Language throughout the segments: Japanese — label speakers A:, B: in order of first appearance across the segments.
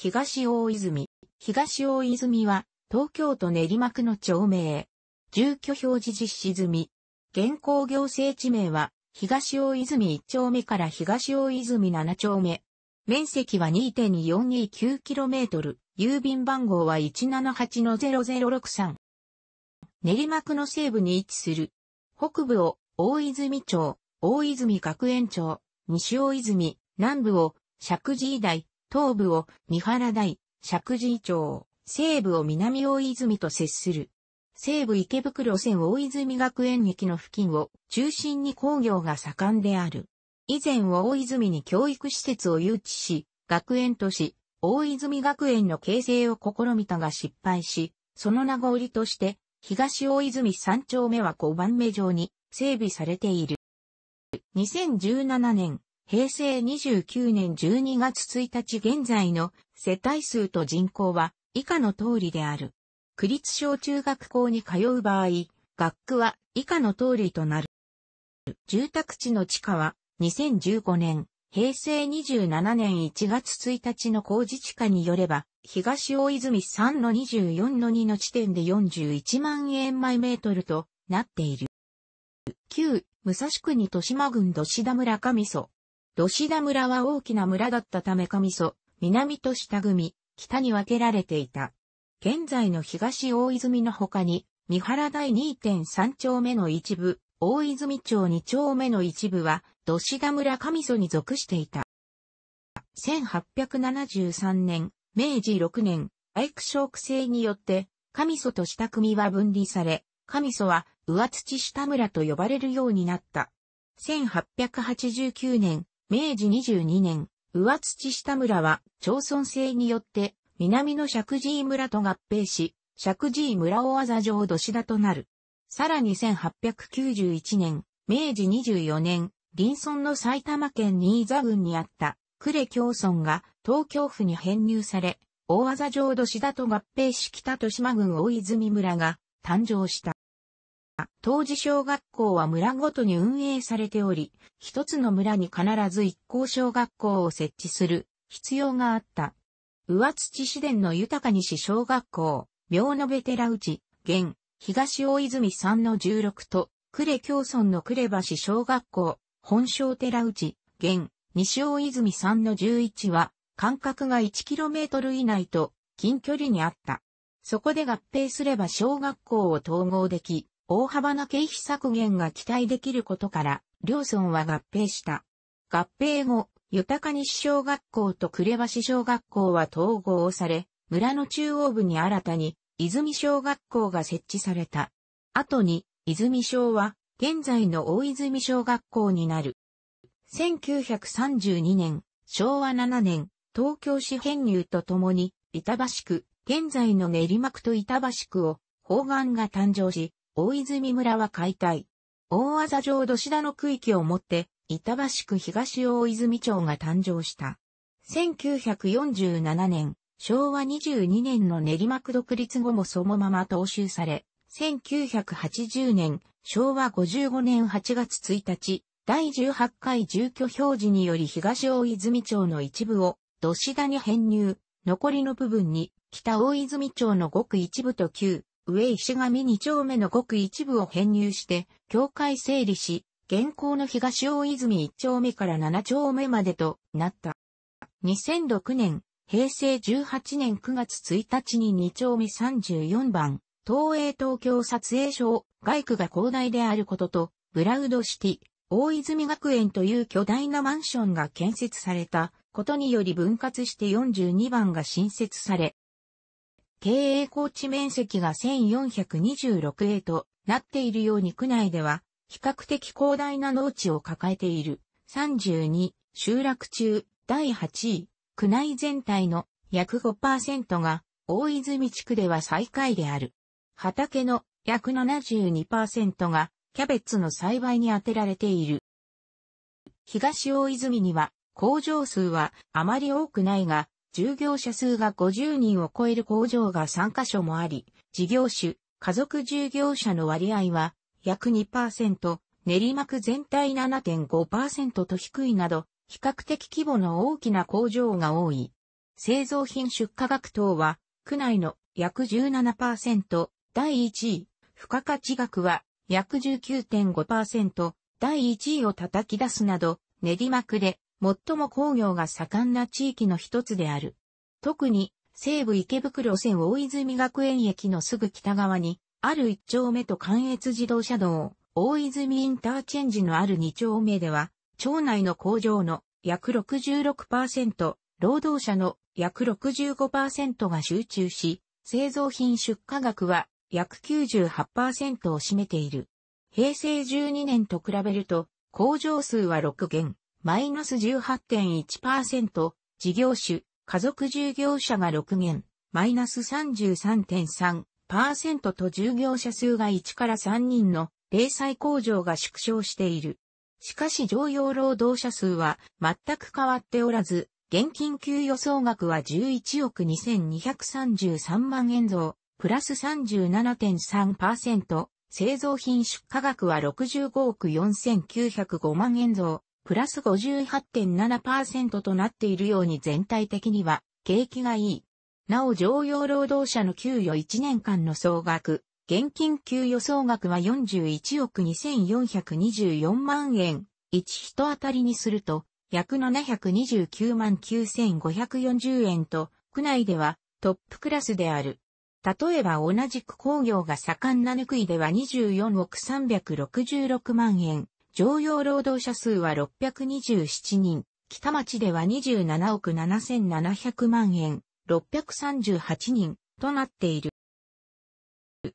A: 東大泉。東大泉は、東京都練馬区の町名。住居表示実施済み。現行行政地名は、東大泉1丁目から東大泉7丁目。面積は 2.429km。郵便番号は178-0063。練馬区の西部に位置する。北部を大泉町、大泉学園町、西大泉、南部を石神井台、東部を三原台、石神町、西部を南大泉と接する。西部池袋線大泉学園駅の付近を中心に工業が盛んである。以前は大泉に教育施設を誘致し、学園都市、大泉学園の形成を試みたが失敗し、その名残として、東大泉三丁目は5番目上に整備されている。2017年、平成29年12月1日現在の世帯数と人口は以下の通りである。区立小中学校に通う場合、学区は以下の通りとなる。住宅地の地価は2015年、平成27年1月1日の工事地価によれば、東大泉3の24の2の地点で41万円毎メートルとなっている。旧武蔵国豊島郡土田村上祖吉田村は大きな村だったため上祖、南と下組、北に分けられていた。現在の東大泉の他に、三原第2.3丁目の一部、大泉町2丁目の一部は、吉田村上祖に属していた。1873年、明治6年、愛久小区制によって、上祖と下組は分離され、上祖は、上土下村と呼ばれるようになった。1889年、明治22年、上土下村は町村制によって南の石神井村と合併し、石神井村大技城土田となる。さらに1891年、明治24年、林村の埼玉県新座郡にあった呉京村が東京府に編入され、大技城土田と合併し北豊島郡大泉村が誕生した。当時小学校は村ごとに運営されており、一つの村に必ず一校小学校を設置する必要があった。上土市電の豊か西小学校、明野ベテラ内、現、東大泉さんの16と、呉京村の呉橋小学校、本省寺内、現、西大泉さんの11は、間隔が 1km 以内と、近距離にあった。そこで合併すれば小学校を統合でき、大幅な経費削減が期待できることから、両村は合併した。合併後、豊か西小学校と呉橋小学校は統合され、村の中央部に新たに、泉小学校が設置された。後に、泉小は、現在の大泉小学校になる。1932年、昭和7年、東京市編入とともに、板橋区、現在の練馬区と板橋区を、方眼が誕生し、大泉村は解体。大字城土田の区域をもって、板橋区東大泉町が誕生した。1947年、昭和22年の練馬区独立後もそのまま踏襲され、1980年、昭和55年8月1日、第18回住居表示により東大泉町の一部を土田に編入、残りの部分に北大泉町のごく一部と旧上石上二丁目のごく一部を編入して、境界整理し、現行の東大泉一丁目から七丁目までとなった。2006年、平成18年9月1日に二丁目34番、東映東京撮影所、外区が広大であることと、ブラウドシティ、大泉学園という巨大なマンションが建設されたことにより分割して42番が新設され、経営高地面積が1426へとなっているように区内では、比較的広大な農地を抱えている。32、集落中、第8位、区内全体の約5%が、大泉地区では最下位である。畑の約72%が、キャベツの栽培に当てられている。東大泉には、工場数はあまり多くないが、従業者数が50人を超える工場が3カ所もあり、事業種、家族従業者の割合は約2%、練馬区全体7.5%と低いなど、比較的規模の大きな工場が多い。製造品出荷額等は、区内の約17%、第1位、付加価値額は約19.5%、第1位を叩き出すなど、練馬区で最も工業が盛んな地域の一つである。特に、西武池袋線大泉学園駅のすぐ北側に、ある一丁目と関越自動車道、大泉インターチェンジのある二丁目では、町内の工場の約66%、労働者の約65%が集中し、製造品出荷額は約98%を占めている。平成12年と比べると、工場数は6減、マイナス18.1%、事業種、家族従業者が6減、マイナス33.3%と従業者数が1から3人の零細工場が縮小している。しかし常用労働者数は全く変わっておらず、現金給与総額は11億2233万円増、プラス37.3%、製造品出荷額は65億4905万円増、プラス58.7%となっているように全体的には、景気がいい。なお常用労働者の給与1年間の総額、現金給与総額は41億2424万円、1人当たりにすると、約729万9540円と、区内ではトップクラスである。例えば同じく工業が盛んなぬくいでは24億366万円、常用労働者数は627人、北町では27億7700万円、638人となっている。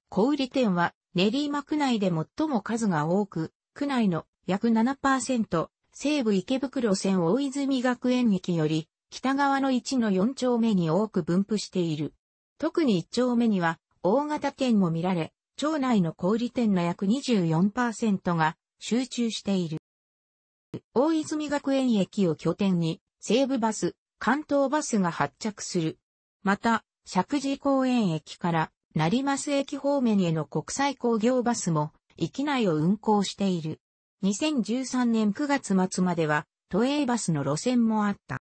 A: 小売店は練馬区内で最も数が多く、区内の約7%、西武池袋線大泉学園駅より、北側の1の4丁目に多く分布している。特に1丁目には、大型店も見られ、町内の小売店の約24%が集中している。大泉学園駅を拠点に、西武バス、関東バスが発着する。また、石神公園駅から成増駅方面への国際工業バスも、域内を運行している。2013年9月末までは、都営バスの路線もあった。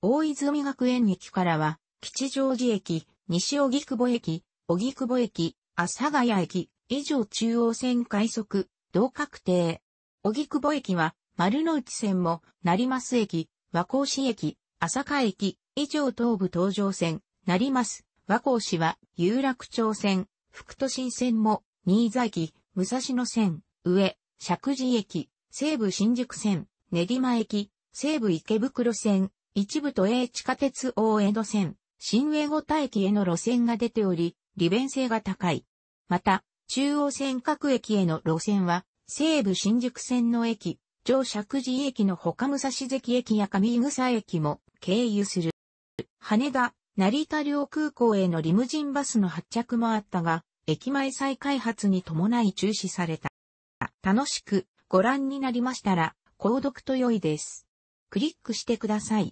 A: 大泉学園駅からは、吉祥寺駅、西荻窪駅、荻窪駅、阿佐ヶ谷駅、以上中央線快速、同確定。荻窪駅は、丸の内線も、成増駅、和光市駅、朝霞駅、以上東武東上線、成増、和光市は、有楽町線、福都新線も、新座駅、武蔵野線、上、石神駅、西武新宿線、練馬駅、西武池袋線、一部都営地下鉄大江戸線、新上五田駅への路線が出ており、利便性が高い。また、中央線各駅への路線は、西武新宿線の駅、上石寺駅の他武蔵関駅や上草駅も経由する。羽田、成田両空港へのリムジンバスの発着もあったが、駅前再開発に伴い中止された。楽しくご覧になりましたら、購読と良いです。クリックしてください。